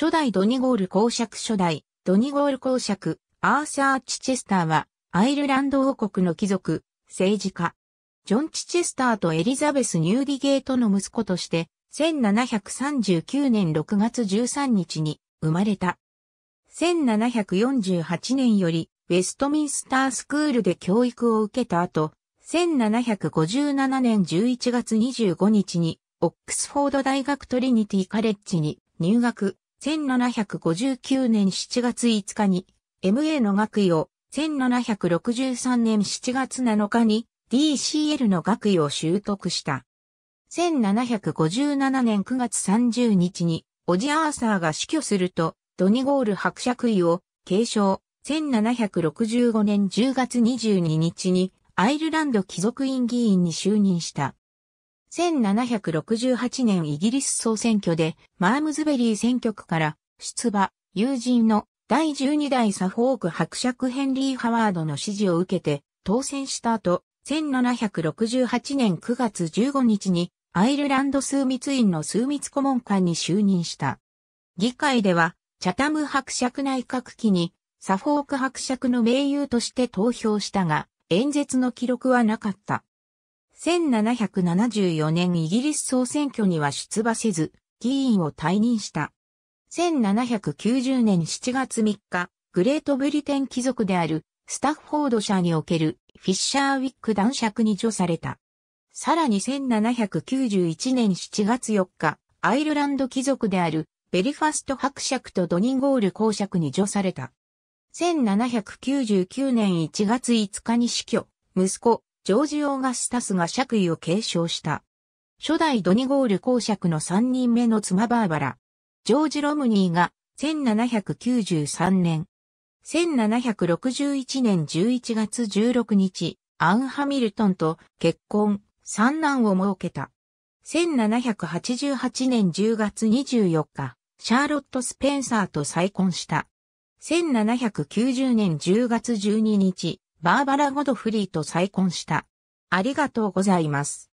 初代ドニゴール公爵初代、ドニゴール公爵、アーサー・チチェスターは、アイルランド王国の貴族、政治家。ジョン・チチェスターとエリザベス・ニューディゲートの息子として、1739年6月13日に生まれた。1748年より、ウェストミンスタースクールで教育を受けた後、1757年11月25日に、オックスフォード大学トリニティカレッジに入学。1759年7月5日に MA の学位を、1763年7月7日に DCL の学位を習得した。1757年9月30日に、オジ・アーサーが死去すると、ドニゴール伯爵位を継承。1765年10月22日に、アイルランド貴族院議員に就任した。1768年イギリス総選挙で、マームズベリー選挙区から、出馬、友人の第12代サフォーク伯爵ヘンリー・ハワードの支持を受けて、当選した後、1768年9月15日に、アイルランド数密院の数密顧問官に就任した。議会では、チャタム伯爵内閣期に、サフォーク伯爵の盟友として投票したが、演説の記録はなかった。1774年イギリス総選挙には出馬せず、議員を退任した。1790年7月3日、グレートブリテン貴族であるスタッフォード社におけるフィッシャーウィック男爵に除された。さらに1791年7月4日、アイルランド貴族であるベリファスト伯爵とドニンゴール公爵に除された。1799年1月5日に死去、息子、ジョージ・オーガスタスが爵位を継承した。初代ドニゴール公爵の3人目の妻バーバラ。ジョージ・ロムニーが1793年。1761年11月16日、アン・ハミルトンと結婚、三男を設けた。1788年10月24日、シャーロット・スペンサーと再婚した。1790年10月12日、バーバラ・ゴドフリーと再婚した。ありがとうございます。